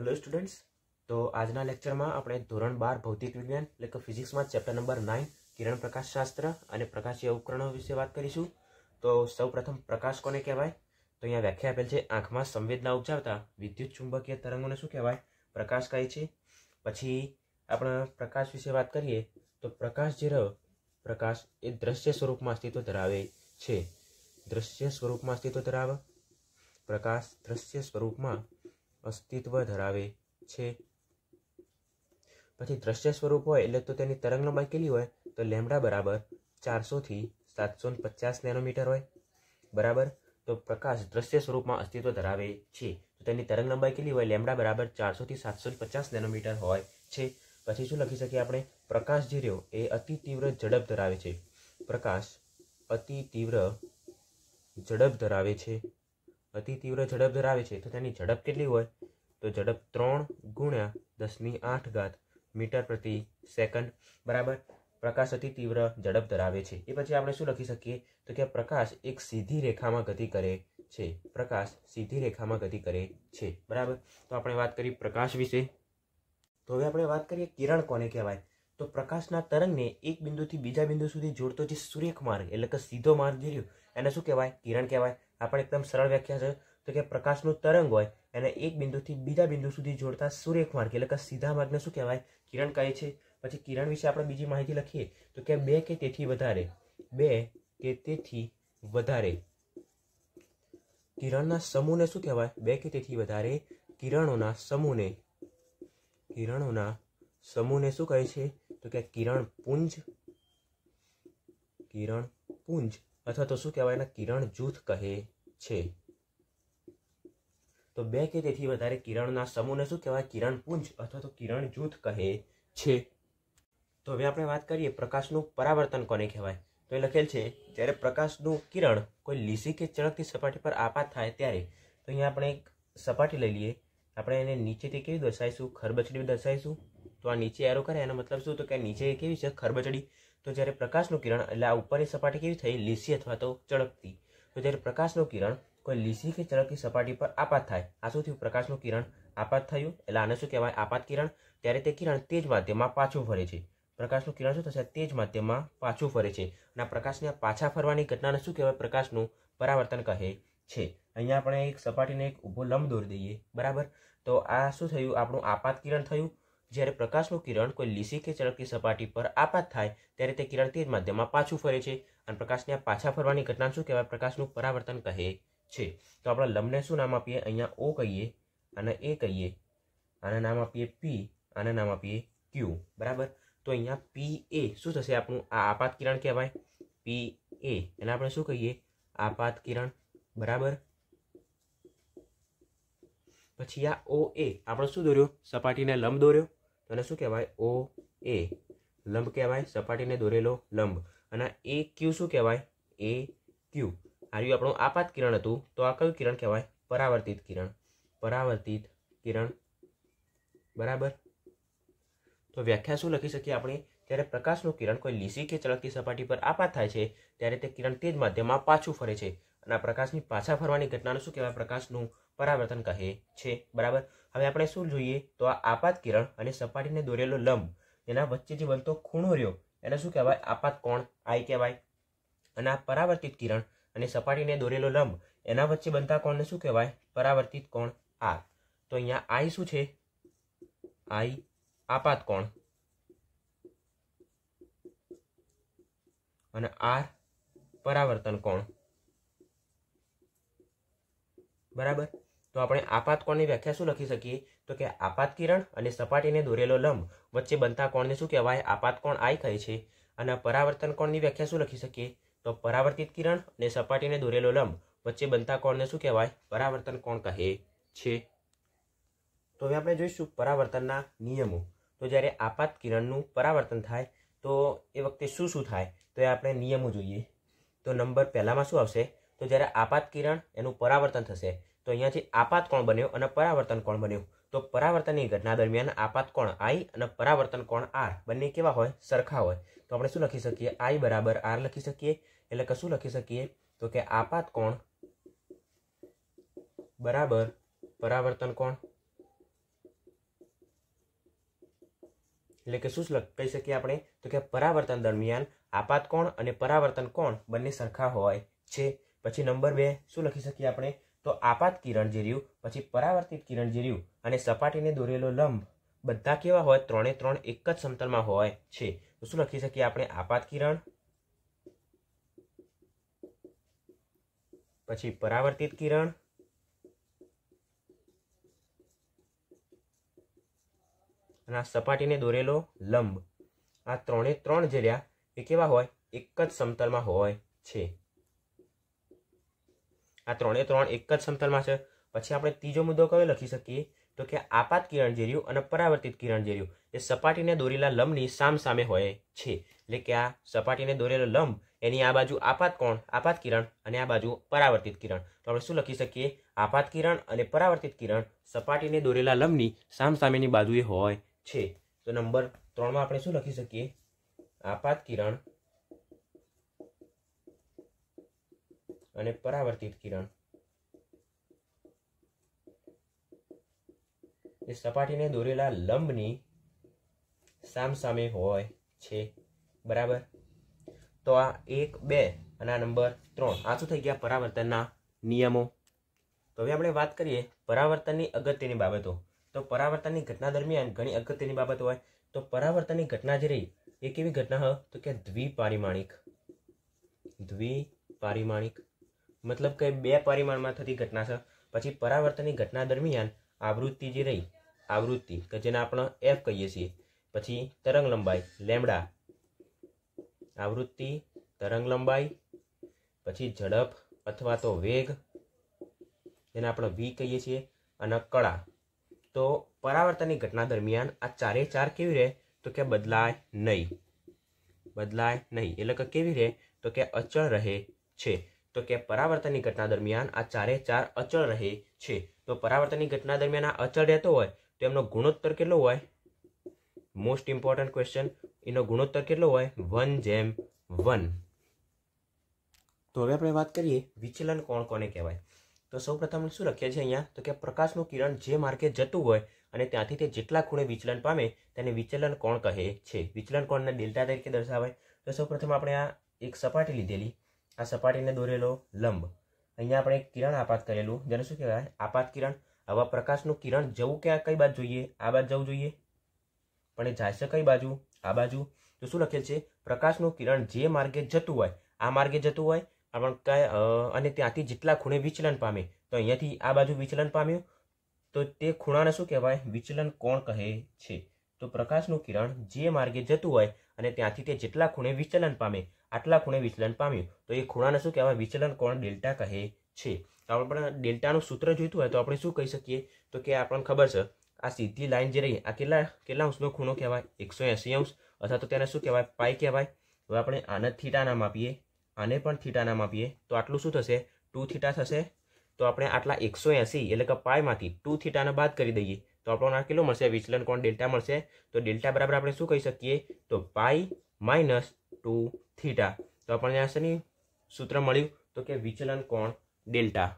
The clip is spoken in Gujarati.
હેલો સ્ટુડન્ટ્સ તો આજના લેક્ચરમાં આપણે ધોરણ બાર ભૌતિક વિજ્ઞાન એટલે કે ફિઝિક્સમાં ચેપ્ટર નંબર નાઇન કિરણ પ્રકાશ શાસ્ત્ર અને પ્રકાશીય ઉપકરણો વિશે વાત કરીશું તો સૌપ્રથમ પ્રકાશ કોને કહેવાય તો અહીંયા વ્યાખ્યા આપેલ છે આંખમાં સંવેદના ઉપજાવતા વિદ્યુત ચુંબકીય તરંગોને શું કહેવાય પ્રકાશ કહે છે પછી આપણે પ્રકાશ વિશે વાત કરીએ તો પ્રકાશ જે રહ્યો પ્રકાશ એ દ્રશ્ય સ્વરૂપમાં અસ્તિત્વ ધરાવે છે દ્રશ્ય સ્વરૂપમાં અસ્તિત્વ ધરાવે પ્રકાશ દ્રશ્ય સ્વરૂપમાં અસ્તિત્વ ધરાવે છે પછી દ્રશ્ય સ્વરૂપ હોય એટલે તો તેની તરંગ લંબાઈ કેટલી હોય તો લેમડા બરાબર ચારસોથી સાતસો પચાસ નેનોમીટર હોય બરાબર તો પ્રકાશ દ્રશ્ય સ્વરૂપમાં અસ્તિત્વ ધરાવે છે તો તેની તરંગ લંબાઈ કેટલી હોય લેમડા બરાબર ચારસોથી સાતસો પચાસ નેનોમીટર હોય છે પછી શું લખી શકીએ આપણે પ્રકાશ જે રહ્યો એ અતિ તીવ્ર ઝડપ ધરાવે છે પ્રકાશ અતિ તીવ્ર ઝડપ ધરાવે છે અતિ તીવ્ર ઝડપ ધરાવે છે તો તેની ઝડપ કેટલી હોય તો ઝડપ ત્રણ ગુણ્યા દસની આઠ ઘાત મીટર પ્રતિ સેકન્ડ બરાબર પ્રકાશ અતિ તીવ્ર ઝડપ ધરાવે છે એ પછી આપણે શું લખી શકીએ તો કે પ્રકાશ એક સીધી રેખામાં ગતિ કરે છે પ્રકાશ સીધી રેખામાં ગતિ કરે છે બરાબર તો આપણે વાત કરી પ્રકાશ વિશે તો હવે આપણે વાત કરીએ કિરણ કોને કહેવાય તો પ્રકાશના તરંગને એક બિંદુથી બીજા બિંદુ સુધી જોડતો જે સૂર્યક માર્ગ એટલે કે સીધો માર્ગ જે રહ્યો એને શું કહેવાય કિરણ કહેવાય આપણે એકદમ સરળ વ્યાખ્યા છે તો કે પ્રકાશનું તરંગ હોય એને એક બિંદુથી બીજા બિંદુ સુધી જોડતા સૂર્યક માર્ગ એટલે કે સીધા માર્ગને શું કહેવાય કિરણ કહે છે પછી કિરણ વિશે આપણે બીજી માહિતી લખીએ તો કે બે કે તેથી વધારે બે કે તેથી વધારે કિરણના સમૂહને શું કહેવાય બે કે તેથી વધારે કિરણોના સમૂહને કિરણોના સમૂહને શું કહે છે તો કે કિરણ પુંજ કિરણ પુંજ અથવા તો શું કહેવાય એના કિરણ જૂથ કહે છે તો બે કે તેથી વધારે કિરણના સમૂહને શું કહેવાય કિરણ પુંજ અથવા તો કિરણ જૂથ કહે છે તો હવે આપણે વાત કરીએ પ્રકાશનું પરાવર્તન કોને કહેવાય તો એ લખેલ છે જ્યારે પ્રકાશનું કિરણ કોઈ લીસી કે ચળકતી સપાટી પર આપાત થાય ત્યારે તો અહીંયા આપણે એક સપાટી લઈ લઈએ આપણે એને નીચેથી કેવી દર્શાવીશું ખરબચડી દર્શાવીશું તો આ નીચે એરો કરે એનો મતલબ શું તો કે નીચે કેવી છે ખરબચડી તો જ્યારે પ્રકાશનું કિરણ એટલે આ ઉપરની સપાટી કેવી થઈ લીસી અથવા તો ચળકતી તો જ્યારે પ્રકાશનું કિરણ કોઈ લીસી કે ચળકતી સપાટી પર આપાત થાય આ શું થયું પ્રકાશનું કિરણ આપાત થયું એટલે આને શું કહેવાય આપાત કિરણ ત્યારે તે કિરણ તે જ માધ્યમમાં પાછું ફરે છે પ્રકાશનું કિરણ શું થશે તે જ માધ્યમમાં પાછું ફરે છે અને આ પ્રકાશને પાછા ફરવાની ઘટનાને શું કહેવાય પ્રકાશનું પરાવર્તન કહે છે અહીંયા આપણે એક સપાટીને એક ઊભો લંબ દોરી દઈએ બરાબર તો આ શું થયું આપણું આપાત કિરણ થયું જ્યારે પ્રકાશનું કિરણ કોઈ લીસી કે ચળકતી સપાટી પર આપાત થાય ત્યારે તે કિરણ તે જ માધ્યમમાં પાછું ફરે છે અને પ્રકાશને આ પાછા ફરવાની ઘટના શું કહેવાય પ્રકાશનું પરાવર્તન કહે છે તો આપણે લંબને શું નામ આપીએ અહીંયા ઓ કહીએ અને એ કહીએ આને નામ આપીએ પી આને નામ આપીએ ક્યુ બરાબર તો અહીંયા પી એ શું થશે આપણું આ આપાત કિરણ કહેવાય પી એ એને આપણે શું કહીએ આપાત કિરણ બરાબર પછી આ ઓ એ આપણે શું દોર્યો સપાટીને લંબ દોર્યો તો એને શું કહેવાય ઓ એ લંબ કહેવાય સપાટીને દોરેલો લંબ અને એ ક્યુ શું કહેવાય એ ક્યુ આર્યું આપણું આપાત કિરણ હતું તો આ કયું કિરણ કહેવાય પરાવર્તિત કિરણ પરાવર્તિત કિરણ બરાબર તો વ્યાખ્યા શું લખી શકીએ આપણે ત્યારે પ્રકાશનું કિરણ કોઈ લીસી કે ચળકતી સપાટી પર આપાત થાય છે ત્યારે તે કિરણ તે જ માધ્યમમાં પાછું ફરે છે અને આ પ્રકાશની પાછા ફરવાની ઘટનાનું શું કહેવાય પ્રકાશનું પરાવર્તન કહે છે બરાબર હવે આપણે શું જોઈએ તો આ આપાત કિરણ અને સપાટીને દોરેલો લંબ એના વચ્ચે જે બનતો ખૂણો રહ્યો એને શું કહેવાય આપાત કોણ આઈ કહેવાય અને આ પરાવર્તિત કિરણ અને સપાટીને દોરેલો લંબ એના વચ્ચે બનતા કોણને શું કહેવાય પરાવર્તિત કોણ આ તો અહીંયા આઈ શું છે આઈ આપાત કોણ અને આર પરાવર્તન કોણ બરાબર તો આપણે આપાત કોણની વ્યાખ્યા શું લખી શકીએ તો કે આપાત કિરણ અને સપાટીને દોરેલો લંબ વચ્ચે બનતા કોણને શું કહેવાય આપાત કોણ આઈ કહે છે અને પરાવર્તન કોણની વ્યાખ્યા શું લખી શકીએ તો પરાવર્તિત કિરણ અને સપાટીને દોરેલો લંબ વચ્ચે બનતા કોણને શું કહેવાય પરાવર્તન કોણ કહે છે તો હવે આપણે જોઈશું પરાવર્તનના નિયમો તો જ્યારે આપાત કિરણનું પરાવર્તન થાય તો એ વખતે શું શું થાય તો એ આપણે નિયમો જોઈએ તો નંબર પહેલામાં શું આવશે તો જ્યારે આપાત કિરણ એનું પરાવર્તન થશે તો અહીંયાથી આપાત કોણ બન્યો અને પરાવર્તન કોણ બન્યું તો પરાવર્તનની ઘટના દરમિયાન આપાત કોણ આઈ અને પરાવર્તન કોણ આર બંને કેવા હોય સરખા હોય તો આપણે શું લખી શકીએ આઈ બરાબર આર લખી શકીએ એટલે કે શું લખી શકીએ તો કે આપાત કોણ બરાબર પરાવર્તન કોણ એટલે કે શું કહી શકીએ આપણે તો કે પરાવર્તન દરમિયાન આપાત કોણ અને પરાવર્તન કોણ બંને સરખા હોય છે પછી નંબર બે શું લખી શકીએ આપણે તો આપાત કિરણ જે રહ્યું પછી પરાવર્તિત કિરણ જે રહ્યું અને સપાટીને દોરેલો લંબ બધા કેવા હોય ત્રણે ત્રણ એક જ સમતલમાં હોય છે તો શું લખી શકીએ આપણે આપાત કિરણ પછી પરાવર્તિત કિરણ અને આ સપાટીને દોરેલો લંબ આ ત્રણે ત્રણ જે રહ્યા એ કેવા હોય એક જ સમતલમાં હોય છે આ ત્રણે ત્રણ એક જ સમતલમાં છે પછી આપણે ત્રીજો મુદ્દો કયો લખી શકીએ તો કે આપાત કિરણ ઝેર્યું અને પરાવર્તિત કિરણ ઝેર્યું એ સપાટીને દોરેલા લંબની સામ સામે હોય છે એટલે કે આ સપાટીને દોરેલો લંબ એની આ બાજુ આપાત કોણ આપાત કિરણ અને આ બાજુ પરાવર્તિત કિરણ તો આપણે શું લખી શકીએ આપાત કિરણ અને પરાવર્તિત કિરણ સપાટીને દોરેલા લંબની સામ સામેની બાજુએ હોય છે તો નંબર ત્રણમાં આપણે શું લખી શકીએ આપાત કિરણ અને પરાવર્તિત કિરણ એ સપાટીને દોરેલા લંબની સામસામે હોય છે બરાબર તો આ એક બે અને આ નંબર ત્રણ આ શું થઈ ગયા પરાવર્તનના નિયમો તો હવે આપણે વાત કરીએ પરાવર્તનની અગત્યની બાબતો તો પરાવર્તનની ઘટના દરમિયાન ઘણી અગત્યની બાબત હોય તો પરાવર્તનની ઘટના જે રહી એ કેવી ઘટના હોય તો કે દ્વિપારિમાણિક દ્વિપારિમાણિક મતલબ કે બે પરિમાણમાં થતી ઘટના છે પછી પરાવર્તનની ઘટના દરમિયાન આવૃત્તિ જે રહી આવૃત્તિ કે જેને આપણે એફ કહીએ છીએ પછી તરંગ લંબાઈ લેમડા આવૃત્તિ તરંગ લંબાઈ પછી ઝડપ અથવા તો વેગ જેને આપણે વી કહીએ છીએ અને કળા તો પરાવર્તનની ઘટના દરમિયાન આ ચારે ચાર કેવી રહે તો કે બદલાય નહીં બદલાય નહીં એટલે કે કેવી રહે તો કે અચળ રહે છે તો કે પરાવર્તનની ઘટના દરમિયાન આ ચારે ચાર અચળ રહે છે તો પરાવર્તનની ઘટના દરમિયાન આ અચળ રહેતો હોય તો એમનો ગુણોત્તર કેટલો હોય મોસ્ટ ઇમ્પોર્ટન્ટ ક્વેશ્ચન એનો ગુણોત્તર કેટલો હોય વન જેમ વન તો હવે આપણે વાત કરીએ વિચલન કોણ કોને કહેવાય તો સૌ પ્રથમ શું લખીએ છીએ અહીંયા તો કે પ્રકાશનું કિરણ જે માર્ગે જતું હોય અને ત્યાંથી તે જેટલા ખૂણે વિચલન પામે તેને વિચલન કોણ કહે છે વિચલન કોણને ડેલ્ટા તરીકે દર્શાવાય તો સૌ પ્રથમ આપણે આ એક સપાટી લીધેલી આ સપાટીને દોરેલો લંબ અહીંયા આપણે કિરણ આપાત કરેલું જેને શું કહેવાય આપાત કિરણ આવા પ્રકાશનું કિરણ જવું કે આ કઈ બાજુ જોઈએ આ બાજુ જવું જોઈએ પણ એ જાય છે કઈ બાજુ આ બાજુ તો શું લખેલ છે પ્રકાશનું કિરણ જે માર્ગે જતું હોય આ માર્ગે જતું હોય પણ કાંઈ અને ત્યાંથી જેટલા ખૂણે વિચલન પામે તો અહીંયાથી આ બાજુ વિચલન પામ્યું તો તે ખૂણાને શું કહેવાય વિચલન કોણ કહે છે તો પ્રકાશનું કિરણ જે માર્ગે જતું હોય અને ત્યાંથી તે જેટલા ખૂણે વિચલન પામે આટલા ખૂણે વિચલન પામ્યું તો એ ખૂણાને શું કહેવાય વિચલન કોણ ડેલ્ટા કહે છે તો આપણે ડેલ્ટાનું સૂત્ર જોઈતું હોય તો આપણે શું કહી શકીએ તો કે આપણને ખબર છે આ સીધી લાઈન જે રહી આ કેટલા કેટલા અંશનો ખૂણો કહેવાય એકસો એંસી અંશ અથવા તો તેને શું કહેવાય પાઈ કહેવાય હવે આપણે આને થીટા નામ આપીએ આને પણ થીટા નામ આપીએ તો આટલું શું થશે ટુ થીટા થશે તો આપણે આટલા એકસો એંસી એટલે કે પાયમાંથી ટુ થીટાને બાદ કરી દઈએ તો આપણને આ કેટલું મળશે વિચલન કોણ ડેલ્ટા મળશે તો ડેલ્ટા બરાબર આપણે શું કહી શકીએ તો પાઈ માઇનસ ટુ થીટા તો આપણને આ શેની સૂત્ર મળ્યું તો કે વિચલન કોણ ડેલ્ટા